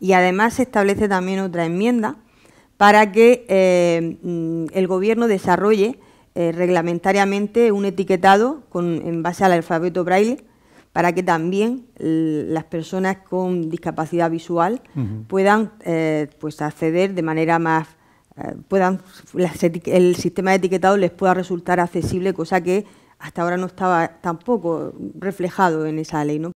Y además se establece también otra enmienda para que eh, mm, el Gobierno desarrolle eh, reglamentariamente un etiquetado con, en base al alfabeto braille para que también las personas con discapacidad visual puedan eh, pues, acceder de manera más puedan el sistema de etiquetado les pueda resultar accesible cosa que hasta ahora no estaba tampoco reflejado en esa ley